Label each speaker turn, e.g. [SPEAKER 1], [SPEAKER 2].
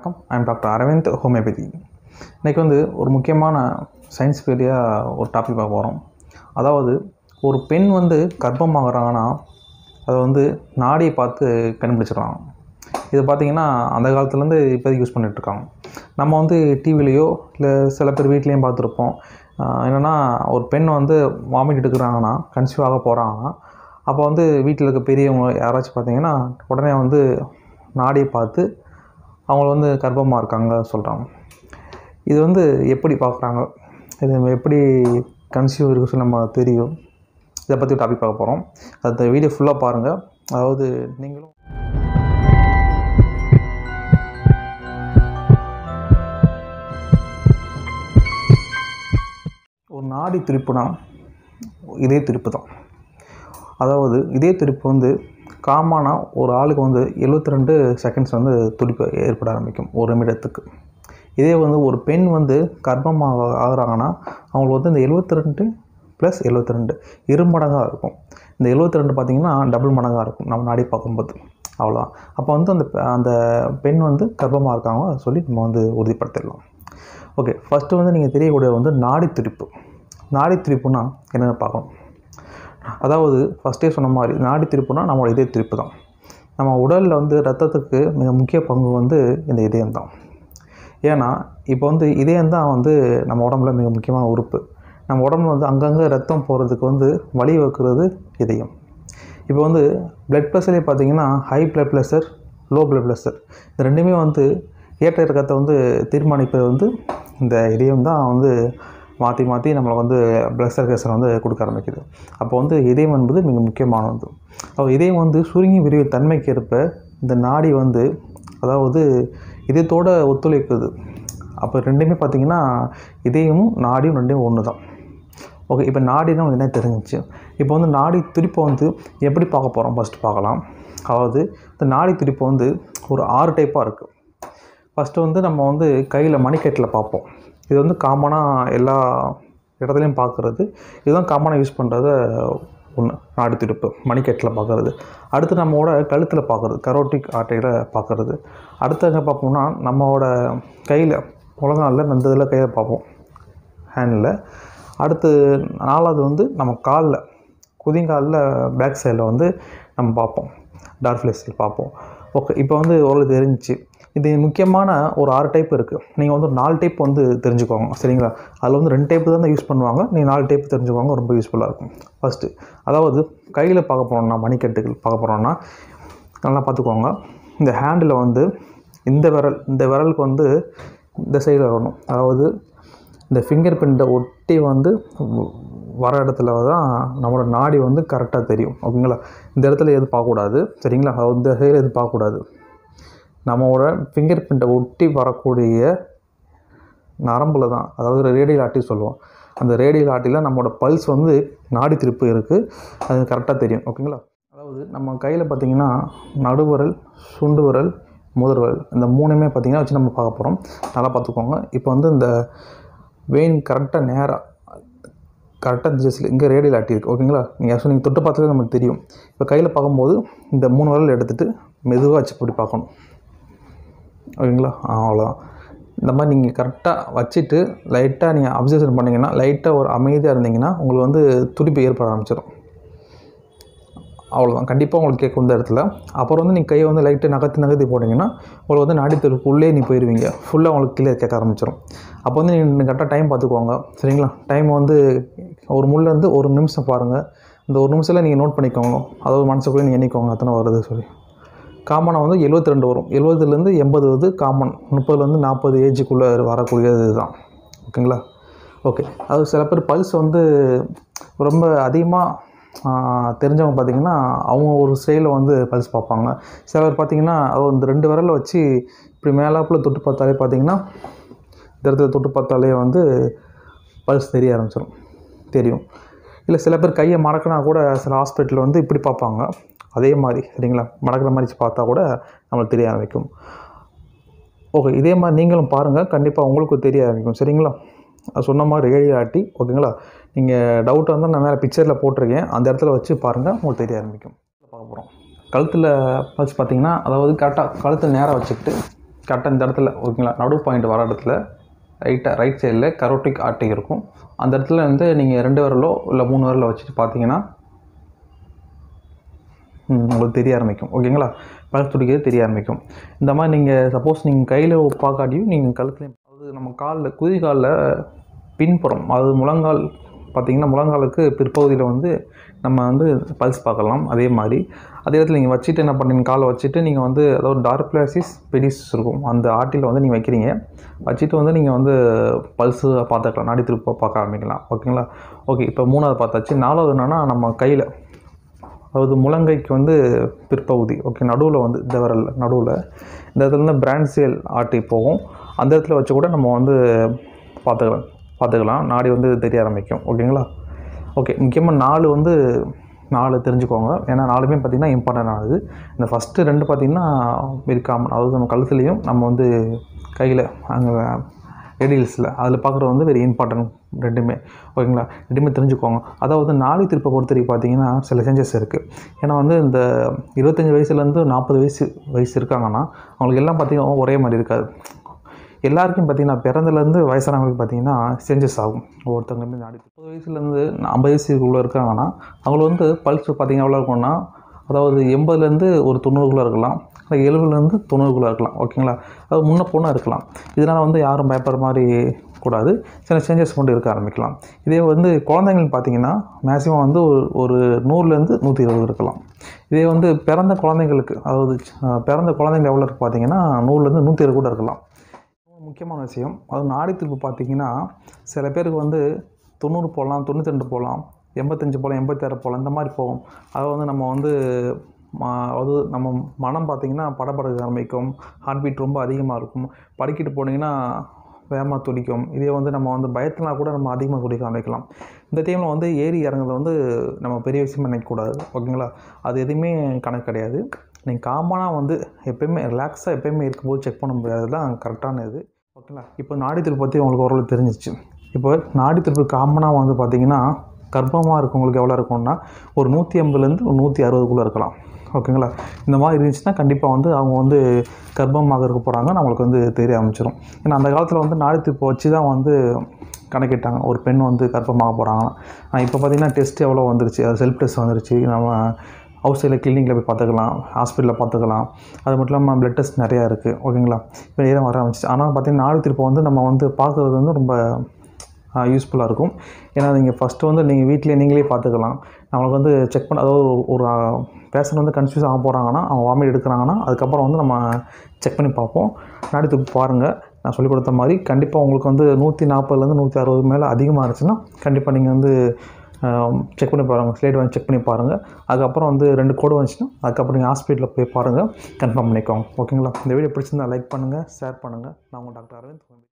[SPEAKER 1] வணக்கம் I'm doctor Aravind homeopathy இன்றைக்கி வந்து ஒரு முக்கியமான சயின்ஸ் பீரியாக ஒரு டாபிக் பார்க்க போகிறோம் அதாவது ஒரு பெண் வந்து கர்ப்பமாகறாங்கன்னா அதை வந்து நாடியை பார்த்து கண்டுபிடிச்சிடுறாங்க இது பார்த்திங்கன்னா அந்த காலத்துலேருந்து இப்போதைக்கு யூஸ் பண்ணிகிட்ருக்காங்க நம்ம வந்து டிவிலேயோ இல்லை சில பேர் வீட்லேயும் பார்த்துருப்போம் என்னென்னா ஒரு பெண் வந்து வாமிட் எடுக்கிறாங்கன்னா கன்சியூவ் ஆக போகிறாங்கன்னா அப்போ வந்து வீட்டில் இருக்க பெரியவங்க யாராச்சும் பார்த்தீங்கன்னா உடனே வந்து நாடியை பார்த்து அவங்க வந்து கர்ப்பமாக இருக்காங்க சொல்கிறாங்க இது வந்து எப்படி பார்க்குறாங்க இது எப்படி கன்சியூவ் இருக்கு சொல்லி நம்ம தெரியும் இதை பற்றி டாபிக் பார்க்க போகிறோம் அந்த வீடியோ ஃபுல்லாக பாருங்கள் அதாவது நீங்களும் ஒரு நாடி திருப்புனா இதே திருப்பு தான் அதாவது இதே திருப்பு வந்து காமனாக ஒரு ஆளுக்கு வந்து எழுபத்தி ரெண்டு செகண்ட்ஸ் வந்து துடிப்பு ஏற்பட ஆரம்பிக்கும் ஒரு நிமிடத்துக்கு இதே வந்து ஒரு பெண் வந்து கர்ப்பமாக ஆகிறாங்கன்னா அவங்களுக்கு வந்து இந்த எழுபத்தி ரெண்டு ப்ளஸ் எழுபத்தி ரெண்டு இரு மடங்காக இருக்கும் இந்த எழுபத்தி ரெண்டு பார்த்திங்கன்னா டபுள் மடங்காக இருக்கும் நம்ம நாடி பார்க்கும்போது அவ்வளோதான் அப்போ வந்து அந்த அந்த பெண் வந்து கர்ப்பமாக இருக்காங்க சொல்லி நம்ம வந்து உறுதிப்படுத்திடலாம் ஓகே ஃபஸ்ட்டு வந்து நீங்கள் தெரியக்கூடிய வந்து நாடி துடிப்பு நாடி துடிப்புனா என்னென்ன பார்க்கணும் அதாவது ஃபஸ்ட்டே சொன்ன மாதிரி நாடி திருப்புனா நம்மளோட இதய திருப்பு தான் நம்ம உடலில் வந்து ரத்தத்துக்கு மிக முக்கிய பங்கு வந்து இந்த இதயம் தான் ஏன்னா இப்போ வந்து இதயம் தான் வந்து நம்ம உடம்புல மிக முக்கியமான உறுப்பு நம்ம உடம்புல வந்து அங்கங்கே ரத்தம் போகிறதுக்கு வந்து வழி வகுக்கிறது இதயம் இப்போ வந்து பிளட் ப்ரெஷரே பார்த்திங்கன்னா high blood pressure low blood pressure இது ரெண்டுமே வந்து ஏற்ற இறக்கத்தை வந்து தீர்மானிப்பது வந்து இந்த இதயம் தான் வந்து மாற்றி மாற்றி நம்மளை வந்து பிளட் சர்க்குலேஷன் வந்து கொடுக்க ஆரம்பிக்குது அப்போ வந்து இதயம் என்பது மிக முக்கியமானது அப்போ இதயம் வந்து சுருங்கி விரிவு தன்மைக்கு ஏற்ப இந்த நாடி வந்து அதாவது இதயத்தோட ஒத்துழைக்குது அப்போ ரெண்டுமே பார்த்திங்கன்னா இதயமும் நாடியும் ரெண்டையும் ஒன்று தான் ஓகே இப்போ நாடினா என்ன தெரிஞ்சிச்சு இப்போ வந்து நாடி துடிப்பை வந்து எப்படி பார்க்க போகிறோம் ஃபஸ்ட்டு பார்க்கலாம் அதாவது இந்த நாடி துடிப்பு வந்து ஒரு ஆறு டைப்பாக இருக்குது ஃபஸ்ட்டு வந்து நம்ம வந்து கையில் மணிக்கட்டில் பார்ப்போம் இது வந்து காமனாக எல்லா இடத்துலையும் பார்க்குறது இதுதான் காமனாக யூஸ் பண்ணுறது ஒன்று நாடு திருப்பு மணிக்கட்டில் பார்க்குறது அடுத்து நம்மளோட கழுத்தில் பார்க்குறது கரோட்டிக் ஆட்டையில் பார்க்குறது அடுத்து என்ன பார்ப்போம்னா நம்மளோட கையில் முழங்காலில் இந்த இதில் கையில் பார்ப்போம் ஹேண்டில் அடுத்து நாலாவது வந்து நம்ம காலில் குதிங்காலில் பேக் சைடில் வந்து நம்ம பார்ப்போம் டார்க் ஃப்ளெக்ஸில் பார்ப்போம் ஓகே இப்போ வந்து ஓரளவு தெரிஞ்சிச்சு இது முக்கியமான ஒரு ஆறு டைப் இருக்குது நீங்கள் வந்து ஒரு நாலு டைப் வந்து தெரிஞ்சுக்கோங்க சரிங்களா அதில் வந்து ரெண்டு டைப் தான் யூஸ் பண்ணுவாங்க நீங்கள் நாலு டைப் தெரிஞ்சுக்கோங்க ரொம்ப யூஸ்ஃபுல்லாக இருக்கும் ஃபஸ்ட்டு அதாவது கையில் பார்க்க போனோம்னா மணிக்கட்டுகள் பார்க்க போனோம்னா நல்லா பார்த்துக்கோங்க இந்த ஹேண்டில் வந்து இந்த விரல் இந்த விரலுக்கு வந்து இந்த சைடில் வரணும் அதாவது இந்த ஃபிங்கர் பிரிண்ட்டை ஒட்டி வந்து வர இடத்துல தான் நம்மளோட நாடி வந்து கரெக்டாக தெரியும் ஓகேங்களா இந்த இடத்துல எது பார்க்கக்கூடாது சரிங்களா இந்த சைடில் எது பார்க்கக்கூடாது நம்மளோட ஃபிங்கர் பிரிண்ட்டை ஒட்டி வரக்கூடிய நரம்பில் தான் அதாவது ரேடியல் ஆட்டி சொல்லுவோம் அந்த ரேடியல் ஆட்டியில் நம்மளோட பல்ஸ் வந்து நாடி திருப்பு இருக்குது அது கரெக்டாக தெரியும் ஓகேங்களா அதாவது நம்ம கையில் பார்த்திங்கன்னா நடுவரல் சுண்டு விரல் முதல்வரல் இந்த மூணுமே பார்த்திங்கன்னா வச்சு நம்ம பார்க்க போகிறோம் நல்லா பார்த்துக்கோங்க இப்போ வந்து இந்த வெயின் கரெக்டாக நேராக கரெக்டாக இந்த ஜஸ்ட் இங்கே ரேடியில் ஆட்டியிருக்கு ஓகேங்களா நீங்கள் ஆக்சுவலி நீங்கள் தொட்டு பார்த்தாலே நமக்கு தெரியும் இப்போ கையில் பார்க்கும்போது இந்த மூணு வரல் எடுத்துகிட்டு மெதுவாக வச்சு இப்படி பார்க்கணும் ஓகேங்களா ஆ அவ்வளோதான் இந்த மாதிரி நீங்கள் கரெக்டாக வச்சுட்டு லைட்டாக நீங்கள் அப்சர்வேஷன் பண்ணிங்கன்னா லைட்டாக ஒரு அமைதியாக இருந்தீங்கன்னா உங்களுக்கு வந்து துடிப்பு ஏற்பட ஆரம்பிச்சிடும் அவ்வளோதான் கண்டிப்பாக உங்களுக்கு கேட்கும் இந்த இடத்துல அப்புறம் வந்து நீங்கள் கையை வந்து லைட்டு நகர்த்து நகர்த்தி போட்டிங்கன்னா உங்களுக்கு வந்து நாடித்தெருக்குள்ளே நீ போயிடுவீங்க ஃபுல்லாக உங்களுக்கு கிளியர் கேட்க ஆரம்பிச்சிடும் அப்போ வந்து நீங்கள் கரெக்டாக டைம் பார்த்துக்குவாங்க சரிங்களா டைம் வந்து ஒரு முள்ளேருந்து ஒரு நிமிஷம் பாருங்கள் இந்த ஒரு நிமிஷத்தில் நீங்கள் நோட் பண்ணிக்கோங்க அதாவது மனசுக்குள்ளே நீங்கள் எண்ணிக்கோங்க அத்தனை வருது சொல்லி காமனாக வந்து எழுபத்தி ரெண்டு வரும் எழுபதுலேருந்து எண்பது வந்து காமன் முப்பதுலேருந்து நாற்பது ஏஜுக்குள்ளே வரக்கூடியது இதுதான் ஓகேங்களா ஓகே அது சில பேர் பல்ஸ் வந்து ரொம்ப அதிகமாக தெரிஞ்சவங்க பார்த்திங்கன்னா அவங்க ஒரு ஸ்டைலில் வந்து பல்ஸ் பார்ப்பாங்க சில பேர் பார்த்திங்கன்னா அது இந்த ரெண்டு விரலை வச்சு இப்படி மேலாப்பில் தொட்டு பார்த்தாலே பார்த்திங்கன்னா இந்த இடத்துல தொட்டு பார்த்தாலே வந்து பல்ஸ் தெரிய ஆரம்பிச்சிடும் தெரியும் இல்லை சில பேர் கையை மறக்கினா கூட சில ஹாஸ்பிட்டலில் வந்து இப்படி பார்ப்பாங்க அதே மாதிரி சரிங்களா மறக்கிற மாதிரி பார்த்தா கூட நம்மளுக்கு தெரிய ஆரம்பிக்கும் ஓகே இதே மாதிரி நீங்களும் பாருங்கள் கண்டிப்பாக உங்களுக்கும் தெரிய ஆரம்பிக்கும் சரிங்களா அது சொன்ன மாதிரி ஏழை ஆட்டி ஓகேங்களா நீங்கள் டவுட் வந்து நான் மேலே பிக்சரில் போட்டிருக்கேன் அந்த இடத்துல வச்சு பாருங்கள் உங்களுக்கு தெரிய ஆரம்பிக்கும் பார்க்க போகிறோம் கழுத்தில் ஃபஸ்ட் பார்த்தீங்கன்னா அதாவது கரெக்டாக கழுத்தில் நேராக வச்சுக்கிட்டு கரெக்டாக இந்த இடத்துல ஓகேங்களா நடு பாயிண்ட் வர இடத்துல ரைட்டாக ரைட் சைடில் கரோட்டிக் ஆர்டிக் இருக்கும் அந்த இடத்துல வந்து நீங்கள் ரெண்டு வரலோ இல்லை மூணு வரலோ வச்சுட்டு பார்த்தீங்கன்னா உங்களுக்கு தெரிய ஆரம்பிக்கும் ஓகேங்களா பழுத்து துடிக்கிறது தெரிய ஆரம்பிக்கும் இந்த மாதிரி நீங்கள் சப்போஸ் நீங்கள் கையில் பார்க்காட்டியும் நீங்கள் கழுத்துலேயும் அதாவது நம்ம காலில் குதி காலில் பின்புறம் அது முழங்கால் பார்த்திங்கன்னா முழங்காலுக்கு பிற்பகுதியில் வந்து நம்ம வந்து பல்ஸ் பார்க்கலாம் அதே மாதிரி அதே இடத்துல நீங்கள் வச்சுட்டு என்ன பண்ணுறீங்க காலை வச்சுட்டு நீங்கள் வந்து அதாவது டார்க் டார்பிளாசிஸ் பெடிசிஸ் இருக்கும் அந்த ஆட்டில் வந்து நீங்கள் வைக்கிறீங்க வச்சுட்டு வந்து நீங்கள் வந்து பல்ஸு பார்த்துக்கலாம் நாடி திருப்ப பார்க்க ஆரம்பிக்கலாம் ஓகேங்களா ஓகே இப்போ மூணாவது பார்த்தாச்சு நாலாவது என்னென்னா நம்ம கையில் அதாவது முழங்கைக்கு வந்து பிற்பகுதி ஓகே நடுவில் வந்து இந்த நடுவில் இந்த இடத்துல வந்து பிராண்ட் சேல் ஆட்டி போகும் அந்த இடத்துல வச்சு கூட நம்ம வந்து பார்த்துக்கலாம் பார்த்துக்கலாம் நாடி வந்து தெரிய ஆரம்பிக்கும் ஓகேங்களா ஓகே முக்கியமாக நாலு வந்து நாலு தெரிஞ்சுக்கோங்க ஏன்னா நாலுமே பார்த்திங்கன்னா இம்பார்ட்டன்ட் ஆகுது இந்த ஃபஸ்ட்டு ரெண்டு பார்த்திங்கன்னா இருக்காமல் அதாவது நம்ம கழுத்துலேயும் நம்ம வந்து கையில் அங்கே எடில்ஸில் அதில் பார்க்குறது வந்து வெரி இம்பார்ட்டன்ட் ரெண்டுமே ஓகேங்களா ரெண்டுமே தெரிஞ்சுக்கோங்க அதாவது நாலு திருப்பை பொறுத்த வரைக்கும் பார்த்தீங்கன்னா சில சேஞ்சஸ் இருக்குது ஏன்னா வந்து இந்த இருபத்தஞ்சி வயசுலேருந்து நாற்பது வயசு வயசு இருக்காங்கன்னா அவங்களுக்கு எல்லாம் பார்த்திங்கன்னா ஒரே மாதிரி இருக்காது எல்லாருக்கும் பார்த்திங்கன்னா பிறந்தலேருந்து வயசானவங்களுக்கு பார்த்திங்கன்னா சேஞ்சஸ் ஆகும் ஒவ்வொருத்தவங்க நாடி முப்பது வயசுலேருந்து ஐம்பது வயசுக்குள்ளே இருக்காங்கன்னா அவங்கள வந்து பல்ஸ் பார்த்திங்க எவ்வளோ இருக்கும்னா அதாவது எண்பதுலேருந்து ஒரு தொண்ணூறுக்குள்ளே இருக்கலாம் இல்லை எழுபதுலேருந்து தொண்ணூறுக்குள்ளே இருக்கலாம் ஓகேங்களா அது முன்ன பொண்ணாக இருக்கலாம் இதனால் வந்து யாரும் பயப்படுற மாதிரி கூடாது சில சேஞ்சஸ் கொண்டு இருக்க ஆரம்பிக்கலாம் இதே வந்து குழந்தைங்கள்னு பார்த்தீங்கன்னா மேக்ஸிமம் வந்து ஒரு ஒரு நூறுலேருந்து நூற்றி இருபது இருக்கலாம் இதே வந்து பிறந்த குழந்தைங்களுக்கு அதாவது பிறந்த குழந்தைங்க எவ்வளோ இருக்குது பார்த்தீங்கன்னா நூறுலேருந்து நூற்றி இருபது கூட இருக்கலாம் முக்கியமான விஷயம் அது நாடி திருப்பு பார்த்திங்கன்னா சில பேருக்கு வந்து தொண்ணூறு போகலாம் தொண்ணூற்றி ரெண்டு போகலாம் எண்பத்தஞ்சு போகலாம் எண்பத்தாறு போகலாம் இந்த மாதிரி போகும் அதை வந்து நம்ம வந்து அது நம்ம மனம் பார்த்திங்கன்னா படப்படக்க ஆரம்பிக்கும் ஹார்ட் பீட் ரொம்ப அதிகமாக இருக்கும் படிக்கிட்டு போனீங்கன்னா வேகமாக துடிக்கும் இதே வந்து நம்ம வந்து பயத்தினா கூட நம்ம அதிகமாக துடிக்க ஆரம்பிக்கலாம் இந்த டைமில் வந்து ஏறி இறங்குறது வந்து நம்ம பெரிய விஷயமாக நினைக்கக்கூடாது ஓகேங்களா அது எதுவுமே கணக்கு கிடையாது நீங்கள் காமனாக வந்து எப்போயுமே ரிலாக்ஸாக எப்போயுமே இருக்கும்போது செக் பண்ண முடியாது தான் கரெக்டான இது ஓகேங்களா இப்போ நாடி திருப்பு பற்றி உங்களுக்கு ஓரளவு தெரிஞ்சிச்சு இப்போ நாடி திருப்பு காமனாக வந்து பார்த்திங்கன்னா கர்ப்பமாக இருக்கவங்களுக்கு எவ்வளோ இருக்கும்னா ஒரு நூற்றி ஐம்பதுலேருந்து ஒரு நூற்றி அறுபதுக்குள்ளே இருக்கலாம் ஓகேங்களா இந்த மாதிரி இருந்துச்சுன்னா கண்டிப்பாக வந்து அவங்க வந்து கர்ப்பமாக இருக்க போகிறாங்க நம்மளுக்கு வந்து தெரிய ஆரம்பிச்சிடும் ஏன்னா அந்த காலத்தில் வந்து நாடி திருப்பு வச்சு தான் வந்து கணக்கிட்டாங்க ஒரு பெண் வந்து கர்ப்பமாக போகிறாங்கன்னா இப்போ பார்த்திங்கன்னா டெஸ்ட் எவ்வளோ வந்துருச்சு செல்ஃப் டெஸ்ட் வந்துருச்சு நம்ம ஹவுஸ் சைடில் கிளினிக்கில் போய் பார்த்துக்கலாம் ஹாஸ்பிட்டலில் பார்த்துக்கலாம் அது மட்டும் இல்லாமல் ப்ளட் டெஸ்ட் நிறையா இருக்குது ஓகேங்களா இப்போ நேரம் வர ஆரம்பிச்சிச்சு ஆனால் பார்த்திங்கன்னா நாலு திருப்பம் வந்து நம்ம வந்து பார்க்குறது வந்து ரொம்ப யூஸ்ஃபுல்லாக இருக்கும் ஏன்னா நீங்கள் ஃபஸ்ட்டு வந்து நீங்கள் வீட்டிலே நீங்களே பார்த்துக்கலாம் நம்மளுக்கு வந்து செக் பண்ண அதாவது ஒரு பேஷண்ட் வந்து கன்ஃபியூஸ் ஆக போகிறாங்கன்னா அவங்க வாமிட் எடுக்கிறாங்கன்னா அதுக்கப்புறம் வந்து நம்ம செக் பண்ணி பார்ப்போம் நாடி திருப்பி பாருங்கள் நான் சொல்லிக் கொடுத்த மாதிரி கண்டிப்பாக உங்களுக்கு வந்து நூற்றி நாற்பதுலேருந்து நூற்றி அறுபது மேலே அதிகமாக இருந்துச்சுன்னா கண்டிப்பாக நீங்கள் வந்து செக் பண்ணி பாருங்கள் ஸ்லேட் வந்து செக் பண்ணி பாருங்கள் அதுக்கப்புறம் வந்து ரெண்டு கோடு வந்துச்சுன்னா அதுக்கப்புறம் நீங்கள் ஹாஸ்பிட்டலில் போய் பாருங்கள் கன்ஃபார்ம் பண்ணிக்கோங்க ஓகேங்களா இந்த வீடியோ பிடிச்சிருந்தால் லைக் பண்ணுங்கள் ஷேர் பண்ணுங்கள் நான் உங்கள் டாக்டர் அரவிந்த்